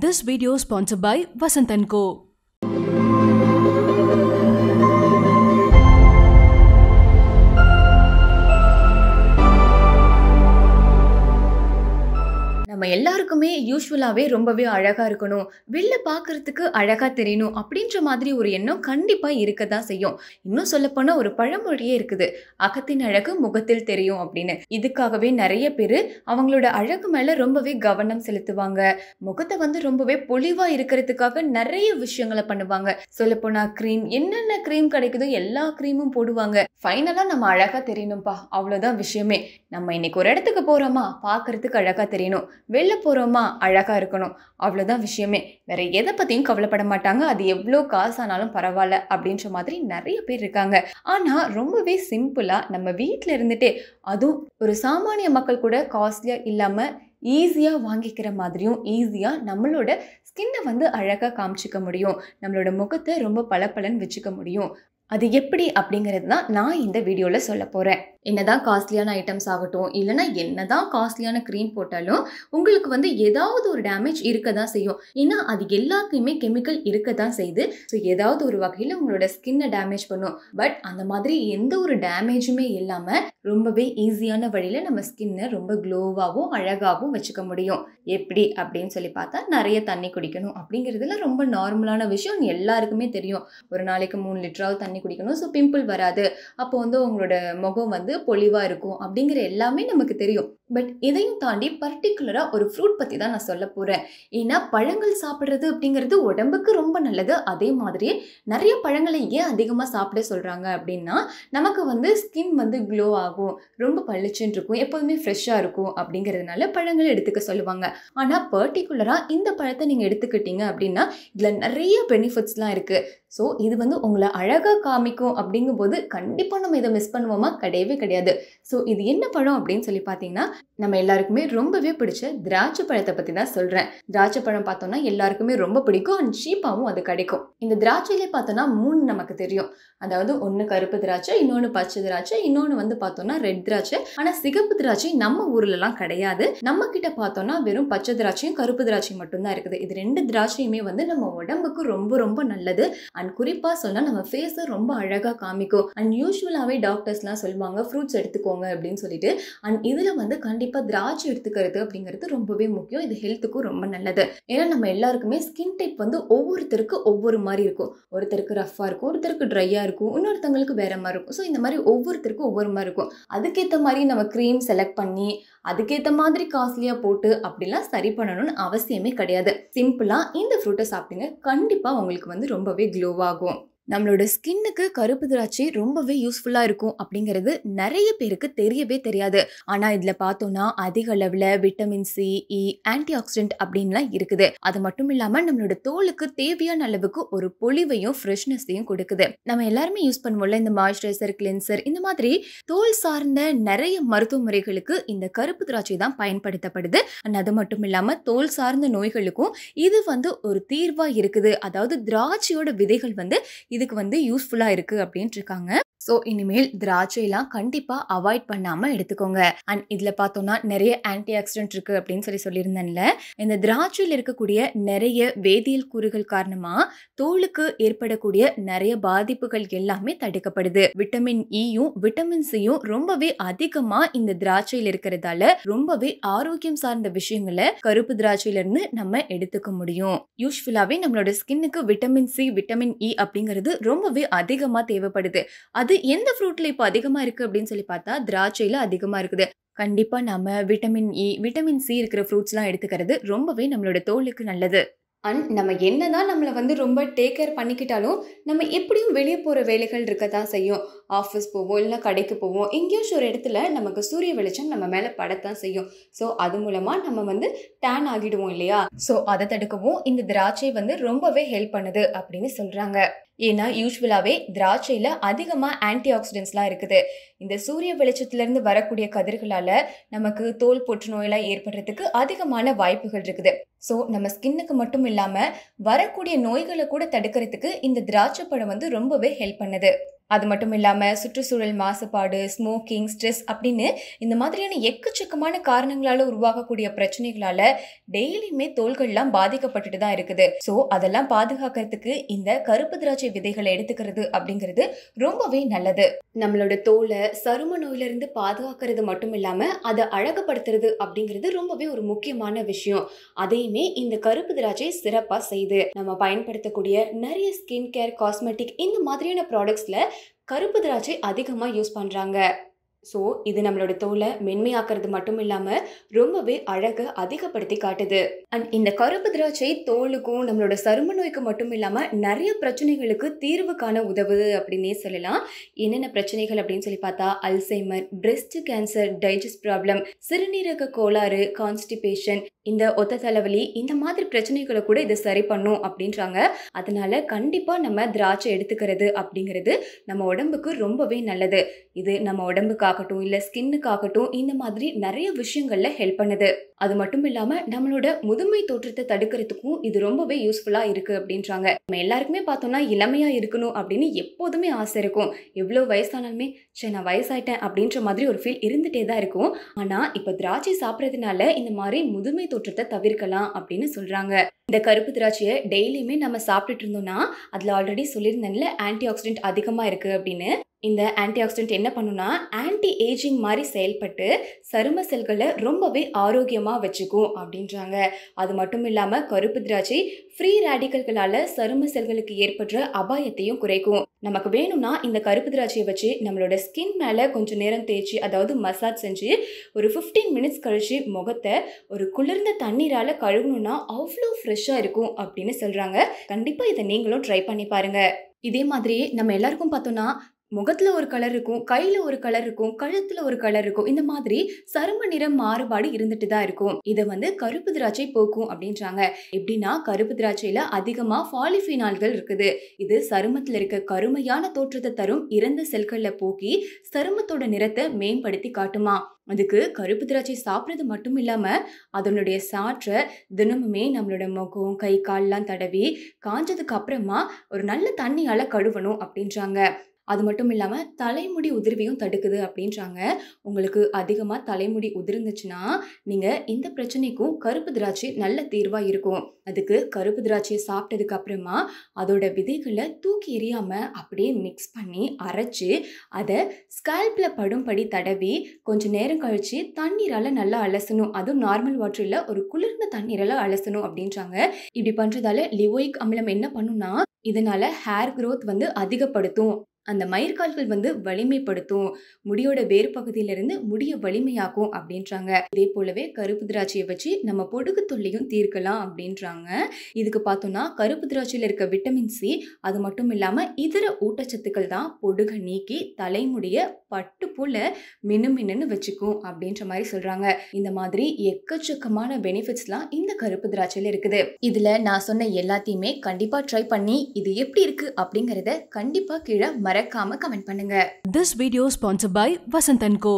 This video is sponsored by Vasant Co. நம்ம எல்லாருக்குமே யூஸ்வலாகவே ரொம்பவே அழகாக இருக்கணும் வெளில பார்க்குறதுக்கு அழகாக தெரியணும் அப்படின்ற மாதிரி ஒரு எண்ணம் கண்டிப்பாக இருக்க தான் செய்யும் இன்னும் சொல்லப்போனால் ஒரு பழமொழியே இருக்குது அகத்தின் அழகு முகத்தில் தெரியும் அப்படின்னு இதுக்காகவே நிறைய பேர் அவங்களோட அழகு மேலே ரொம்பவே கவனம் செலுத்துவாங்க முகத்தை வந்து ரொம்பவே பொலிவாக இருக்கிறதுக்காக நிறைய விஷயங்களை பண்ணுவாங்க சொல்லப்போனால் க்ரீம் என்னென்ன க்ரீம் கிடைக்குதோ எல்லா க்ரீமும் போடுவாங்க ஃபைனலாக நம்ம அழகாக தெரியணும்ப்பா அவ்வளோதான் விஷயமே நம்ம இன்னைக்கு ஒரு இடத்துக்கு போகிறோமா பார்க்குறதுக்கு அழகாக தெரியணும் வெளில போகிறோமா அழகாக இருக்கணும் அவ்வளோதான் விஷயமே வேற எதை பற்றியும் கவலைப்பட மாட்டாங்க அது எவ்வளோ காசானாலும் பரவாயில்ல அப்படின்ற மாதிரி நிறைய பேர் இருக்காங்க ஆனால் ரொம்பவே சிம்பிளாக நம்ம வீட்டில் இருந்துட்டே அதுவும் ஒரு சாமானிய மக்கள் கூட காஸ்ட்லியாக இல்லாமல் ஈஸியாக வாங்கிக்கிற மாதிரியும் ஈஸியாக நம்மளோட ஸ்கின்னை வந்து அழகாக காமிச்சிக்க முடியும் நம்மளோட முகத்தை ரொம்ப பளபளன்னு வச்சுக்க முடியும் அது எப்படி அப்படிங்கிறது தான் நான் இந்த வீடியோவில் சொல்ல போகிறேன் என்னதான் காஸ்ட்லியான ஐட்டம்ஸ் ஆகட்டும் இல்லைனா என்னதான் காஸ்ட்லியான க்ரீம் போட்டாலும் உங்களுக்கு வந்து ஏதாவது ஒரு டேமேஜ் இருக்க தான் செய்யும் ஏன்னா அது எல்லாத்தையுமே கெமிக்கல் இருக்க தான் செய்யுது ஸோ ஏதாவது ஒரு வகையில் உங்களோட ஸ்கின்னை டேமேஜ் பண்ணும் பட் அந்த மாதிரி எந்த ஒரு டேமேஜுமே இல்லாமல் ரொம்பவே ஈஸியான வழியில் நம்ம ஸ்கின்னை ரொம்ப க்ளோவாகவும் அழகாகவும் வச்சுக்க முடியும் எப்படி அப்படின்னு சொல்லி பார்த்தா நிறைய தண்ணி குடிக்கணும் அப்படிங்கிறதுல ரொம்ப நார்மலான விஷயம் எல்லாருக்குமே தெரியும் ஒரு நாளைக்கு மூணு லிட்டராவது தண்ணி குடிக்கணும் ஸோ பிம்பிள் வராது அப்போ வந்து உங்களோட முகம் வந்து பொலிவாக இருக்கும் அப்படிங்கிற எல்லாமே நமக்கு தெரியும் பட் இதையும் தாண்டி பர்டிகுலராக ஒரு ஃப்ரூட் பற்றி தான் நான் சொல்ல போகிறேன் ஏன்னா பழங்கள் சாப்பிட்றது அப்படிங்கிறது உடம்புக்கு ரொம்ப நல்லது அதே மாதிரியே நிறைய பழங்களை ஏன் அதிகமாக சாப்பிட சொல்கிறாங்க அப்படின்னா நமக்கு வந்து ஸ்கின் வந்து க்ளோ ஆகும் ரொம்ப பளிச்சுன்னு இருக்கும் எப்போதுமே ஃப்ரெஷ்ஷாக இருக்கும் அப்படிங்கிறதுனால பழங்களை எடுத்துக்க சொல்லுவாங்க ஆனால் பர்டிகுலராக இந்த பழத்தை நீங்கள் எடுத்துக்கிட்டீங்க அப்படின்னா இதில் நிறைய பெனிஃபிட்ஸ்லாம் இருக்குது ஸோ இது வந்து உங்களை அழகாக காமிக்கும் அப்படிங்கும்போது கண்டிப்பாக நம்ம இதை மிஸ் பண்ணுவோமா கிடையவே கிடையாது ஸோ இது என்ன பழம் அப்படின்னு சொல்லி பார்த்தீங்கன்னா நம்ம எல்லாருக்குமே ரொம்பவே பிடிச்ச திராட்சை பழத்தை பற்றி தான் சொல்கிறேன் திராட்சை பழம் பார்த்தோம்னா எல்லாருக்குமே ரொம்ப பிடிக்கும் அண்ட் சீப்பாகவும் அது கிடைக்கும் இந்த திராட்சையிலே பார்த்தோம்னா மூணு நமக்கு தெரியும் அதாவது ஒன்று கருப்பு திராட்சை இன்னொன்று பச்சை திராட்சை இன்னொன்று வந்து பார்த்தோம்னா ரெட் திராட்சை ஆனால் சிகப்பு திராட்சை நம்ம ஊர்லலாம் கிடையாது நம்ம கிட்ட பார்த்தோம்னா வெறும் பச்சை திராட்சையும் கருப்பு திராட்சையும் மட்டும்தான் இருக்குது இது ரெண்டு திராட்சையுமே வந்து நம்ம உடம்புக்கு ரொம்ப ரொம்ப நல்லது அண்ட் குறிப்பாக சொன்னால் நம்ம ஃபேஸை ரொம்ப அழகாக காமிக்கும் அண்ட் யூஸ்வலாகவே டாக்டர்ஸ்லாம் சொல்லுவாங்க ஃப்ரூட்ஸ் எடுத்துக்கோங்க அப்படின்னு சொல்லிட்டு அண்ட் இதில் வந்து கண்டிப்பாக திராட்சை எடுத்துக்கிறது அப்படிங்கிறது ரொம்பவே முக்கியம் இது ஹெல்த்துக்கும் ரொம்ப நல்லது ஏன்னா நம்ம எல்லாருக்குமே ஸ்கின் டைப் வந்து ஒவ்வொருத்தருக்கு ஒவ்வொரு மாதிரி இருக்கும் ஒருத்தருக்கு ரஃப்பாக இருக்கும் ஒருத்தருக்கு ட்ரையாக இருக்கும் இன்னொருத்தங்களுக்கு வேறு மாதிரி இருக்கும் ஸோ இந்த மாதிரி ஒவ்வொருத்தருக்கும் ஒவ்வொரு மாதிரி இருக்கும் அதுக்கேற்ற மாதிரி நம்ம க்ரீம் செலக்ட் பண்ணி அதுக்கேற்ற மாதிரி காஸ்ட்லியாக போட்டு அப்படிலாம் சரி பண்ணணும்னு அவசியமே கிடையாது சிம்பிளாக இந்த ஃப்ரூட்டை சாப்பிடுங்க கண்டிப்பாக உங்களுக்கு வந்து ரொம்பவே க்ளோ 员工。நம்மளோட ஸ்கின்னுக்கு கருப்பு திராட்சை ரொம்பவே யூஸ்ஃபுல்லாக இருக்கும் அப்படிங்கிறது நிறைய பேருக்கு தெரியவே தெரியாது ஆனால் இதில் பார்த்தோன்னா அதிக அளவில் vitamin C E e, antioxidant அப்படின்லாம் இருக்குது அது மட்டும் இல்லாமல் நம்மளோட தோலுக்கு தேவையான அளவுக்கு ஒரு பொலிவையும் ஃப்ரெஷ்னஸையும் கொடுக்குது நம்ம எல்லாருமே யூஸ் பண்ணுவோம்ல இந்த மாய்ஸ்சரைசர் கிளென்சர் இந்த மாதிரி தோல் சார்ந்த நிறைய மருத்துவ முறைகளுக்கு இந்த கருப்பு திராட்சை தான் பயன்படுத்தப்படுது அண்ட் அது மட்டும் இல்லாமல் தோல் சார்ந்த நோய்களுக்கும் இது வந்து ஒரு தீர்வாக இருக்குது அதாவது திராட்சையோட விதைகள் வந்து இதுக்கு வந்து யூஸ்ஃபுல்லாக இருக்குது அப்படின்ட்டு இருக்காங்க ஸோ இனிமேல் திராட்சையெல்லாம் கண்டிப்பாக அவாய்ட் பண்ணாமல் எடுத்துக்கோங்க அண்ட் இதில் பார்த்தோன்னா நிறைய ஆன்டி ஆக்சிடென்ட் இருக்குது அப்படின்னு சொல்லி சொல்லியிருந்தேன்ல இந்த திராட்சையில் இருக்கக்கூடிய நிறைய வேதியியல் கூறுகள் காரணமாக தோலுக்கு ஏற்படக்கூடிய நிறைய பாதிப்புகள் எல்லாமே தடுக்கப்படுது விட்டமின் இயும் விட்டமின் சியும் ரொம்பவே அதிகமாக இந்த திராட்சையில் இருக்கிறதால ரொம்பவே ஆரோக்கியம் சார்ந்த விஷயங்களை கருப்பு திராட்சையிலிருந்து நம்ம எடுத்துக்க முடியும் யூஸ்ஃபுல்லாகவே நம்மளோட ஸ்கின்னுக்கு விட்டமின் சி விட்டமின் இ அப்படிங்கிறது ரொம்பவே அதிகமாக தேவைப்படுது அது எந்த ஃப்ரூட்டில் இப்போ அதிகமாக இருக்குது அப்படின்னு சொல்லி பார்த்தா திராட்சையில் அதிகமாக இருக்குது கண்டிப்பாக நம்ம விட்டமின் இ விட்டமின் சி இருக்கிற ஃப்ரூட்ஸ்லாம் எடுத்துக்கிறது ரொம்பவே நம்மளோட தோலுக்கு நல்லது அண்ட் நம்ம என்ன தான் நம்மளை வந்து ரொம்ப டேக் கேர் பண்ணிக்கிட்டாலும் நம்ம எப்படியும் வெளியே போகிற வேலைகள் இருக்க தான் செய்யும் ஆஃபீஸ் போவோம் இல்லை கடைக்கு போவோம் எங்கேயாச்சும் ஒரு இடத்துல நமக்கு சூரிய வெளிச்சம் நம்ம மேலே படத்தான் செய்யும் ஸோ அது மூலமாக நம்ம வந்து டேன் ஆகிடுவோம் இல்லையா ஸோ அதை தடுக்கவும் இந்த திராட்சை வந்து ரொம்பவே ஹெல்ப் பண்ணுது அப்படின்னு சொல்கிறாங்க ஏன்னா யூஸ்வலாகவே திராட்சையில் அதிகமாக ஆன்டி ஆக்சிடென்ட்ஸ்லாம் இருக்குது இந்த சூரிய வெளிச்சத்துலேருந்து வரக்கூடிய கதிர்களால் நமக்கு தோல் புற்றுநோயெல்லாம் ஏற்படுறதுக்கு அதிகமான வாய்ப்புகள் இருக்குது ஸோ நம்ம ஸ்கின்னுக்கு மட்டும் இல்லாமல் வரக்கூடிய நோய்களை கூட தடுக்கிறதுக்கு இந்த திராட்சை பழம் வந்து ரொம்பவே ஹெல்ப் பண்ணுது அது மட்டும் இல்லாமல் சுற்றுச்சூழல் மாசுபாடு ஸ்மோக்கிங் ஸ்ட்ரெஸ் அப்படின்னு இந்த மாதிரியான எக்கச்சக்கமான காரணங்களால் உருவாகக்கூடிய பிரச்சனைகளால் டெய்லியுமே தோள்கள்லாம் பாதிக்கப்பட்டுட்டு தான் இருக்குது ஸோ அதெல்லாம் பாதுகாக்கிறதுக்கு இந்த கருப்பு திராட்சை விதைகளை எடுத்துக்கிறது அப்படிங்கிறது ரொம்பவே நல்லது நம்மளோட தோலை சரும நோயிலிருந்து பாதுகாக்கிறது மட்டும் இல்லாமல் அதை அழகுபடுத்துறது அப்படிங்கிறது ரொம்பவே ஒரு முக்கியமான விஷயம் அதையுமே இந்த கருப்பு திராட்சை சிறப்பாக செய்து நம்ம பயன்படுத்தக்கூடிய நிறைய ஸ்கின் கேர் காஸ்மெட்டிக் இந்த மாதிரியான ப்ராடக்ட்ஸில் கருப்பு திராட்சை அதிகமாக யூஸ் பண்ணுறாங்க ஸோ இது நம்மளோட தோலை மென்மையாக்குறது மட்டும் இல்லாமல் ரொம்பவே அழகை அதிகப்படுத்தி காட்டுது அண்ட் இந்த கருப்பு திராட்சை தோலுக்கும் நம்மளோட சரும நோய்க்கு மட்டும் இல்லாமல் நிறைய பிரச்சனைகளுக்கு தீர்வு காண உதவுது அப்படின்னே சொல்லலாம் என்னென்ன பிரச்சனைகள் அப்படின்னு சொல்லி பார்த்தா Alzheimer breast cancer digest problem சிறுநீரக கோளாறு கான்ஸ்டிபேஷன் இந்த ஒத்த தலைவலி இந்த மாதிரி பிரச்சனைகளை கூட இதை சரி பண்ணும் அப்படின்றாங்க அதனால கண்டிப்பாக நம்ம திராட்சை எடுத்துக்கிறது அப்படிங்கிறது நம்ம உடம்புக்கு ரொம்பவே நல்லது இது நம்ம உடம்புக்கு ஆகட்டும் இல்லை ஸ்கின்னுக்காகட்டும் இந்த மாதிரி நிறைய விஷயங்களில் ஹெல்ப் பண்ணுது அது மட்டும் இல்லாமல் நம்மளோட முதுமை தோற்றத்தை தடுக்கிறதுக்கும் இது ரொம்பவே யூஸ்ஃபுல்லாக இருக்குது அப்படின்றாங்க நம்ம எல்லாருக்குமே பார்த்தோம்னா இளமையாக இருக்கணும் அப்படின்னு எப்போதுமே ஆசை இருக்கும் எவ்வளோ வயசானாலுமே சரி நான் வயசாயிட்டேன் அப்படின்ற மாதிரி ஒரு ஃபீல் இருந்துகிட்டே தான் இருக்கும் ஆனால் இப்போ திராட்சை சாப்பிட்றதுனால இந்த மாதிரி முதுமை தோற்றத்தை தவிர்க்கலாம் அப்படின்னு சொல்கிறாங்க இந்த கருப்பு திராட்சையை டெய்லியுமே நம்ம சாப்பிட்டுட்டு இருந்தோம்னா அதில் ஆல்ரெடி சொல்லியிருந்தேன்ல ஆன்டி ஆக்சிடென்ட் அதிகமாக இருக்குது அப்படின்னு இந்த ஆன்டி ஆக்சிடென்ட் என்ன பண்ணுன்னா ஆன்டி ஏஜிங் மாதிரி செயல்பட்டு சரும செல்களை ரொம்பவே ஆரோக்கியமாக வச்சுக்கும் அப்படின்றாங்க அது மட்டும் இல்லாமல் கருப்பு திராட்சை ஃப்ரீ ரேடிக்கல்களால் சரும செல்களுக்கு ஏற்படுற அபாயத்தையும் குறைக்கும் நமக்கு வேணும்னா இந்த கருப்பு திராட்சையை வச்சு நம்மளோட ஸ்கின் மேலே கொஞ்சம் நேரம் தேய்ச்சி அதாவது மசாஜ் செஞ்சு ஒரு ஃபிஃப்டீன் மினிட்ஸ் கழித்து முகத்தை ஒரு குளிர்ந்த தண்ணீரால் கழுகணும்னா அவ்வளோ ஃப்ரெஷ்ஷாக இருக்கும் அப்படின்னு சொல்கிறாங்க கண்டிப்பாக இதை நீங்களும் ட்ரை பண்ணி பாருங்கள் இதே மாதிரி நம்ம எல்லாருக்கும் பார்த்தோன்னா முகத்தில் ஒரு கலர் இருக்கும் கையில் ஒரு கலர் இருக்கும் கழுத்தில் ஒரு கலர் இருக்கும் இந்த மாதிரி சரும நிறம் மாறுபாடு இருந்துட்டு தான் இருக்கும் இதை வந்து கருப்பு திராட்சை போக்கும் அப்படின்றாங்க எப்படின்னா கருப்பு திராட்சையில் அதிகமாக ஃபாலிஃபினால்கள் இருக்குது இது சருமத்தில் இருக்க கருமையான தோற்றத்தை தரும் இறந்த செல்களில் போக்கி சருமத்தோட நிறத்தை மேம்படுத்தி காட்டுமா அதுக்கு கருப்பு திராட்சை சாப்பிட்றது மட்டும் இல்லாமல் அதனுடைய சாற்றை தினமுமே நம்மளோட முகம் கை கால்லாம் தடவி காஞ்சதுக்கு அப்புறமா ஒரு நல்ல தண்ணியால் கழுவணும் அப்படின்றாங்க அது மட்டும் இல்லாமல் தலைமுடி உதிர்வையும் தடுக்குது அப்படின்றாங்க உங்களுக்கு அதிகமாக தலைமுடி உதிர்ந்துச்சுன்னா நீங்கள் இந்த பிரச்சனைக்கும் கருப்பு திராட்சை நல்ல தீர்வாக இருக்கும் அதுக்கு கருப்பு திராட்சையை சாப்பிட்டதுக்கு அப்புறமா அதோட விதைகளை தூக்கி எறியாமல் அப்படியே மிக்ஸ் பண்ணி அரைச்சி அதை ஸ்கால்பில் படும்படி தடவி கொஞ்சம் நேரம் கழித்து தண்ணீரால் நல்லா அலசணும் அதுவும் நார்மல் வாட்டரில் ஒரு குளிர்ந்த தண்ணீரால் அலசணும் அப்படின்றாங்க இப்படி பண்ணுறதால லிவோயிக் அமிலம் என்ன பண்ணுன்னா இதனால ஹேர் க்ரோத் வந்து அதிகப்படுத்தும் அந்த மயிர்கால்கள் வந்து வலிமைப்படுத்தும் முடியோட வேறு பகுதியிலிருந்து முடிய வலிமையாக்கும் அப்படின்றாங்க இதே போலவே கருப்பு திராட்சையை வச்சு நம்ம பொடுகு தொல்லையும் தீர்க்கலாம் அப்படின்றாங்க இதுக்கு பார்த்தோம்னா கருப்பு திராட்சையில் இருக்க விட்டமின் சி அது மட்டும் இல்லாமல் இதர ஊட்டச்சத்துக்கள் தான் பொடுகை நீக்கி தலைமுடிய பட்டு போல மின்னு மின்னு வச்சுக்கும் அப்படின்ற மாதிரி சொல்கிறாங்க இந்த மாதிரி எக்கச்சக்கமான பெனிஃபிட்ஸ்லாம் இந்த கருப்பு திராட்சையில் இருக்குது இதில் நான் சொன்ன எல்லாத்தையுமே கண்டிப்பாக ட்ரை பண்ணி இது எப்படி இருக்குது அப்படிங்கிறத கண்டிப்பாக கீழே மற மறக்காம கமெண்ட் பண்ணுங்க this video sponsor by Vasanth and go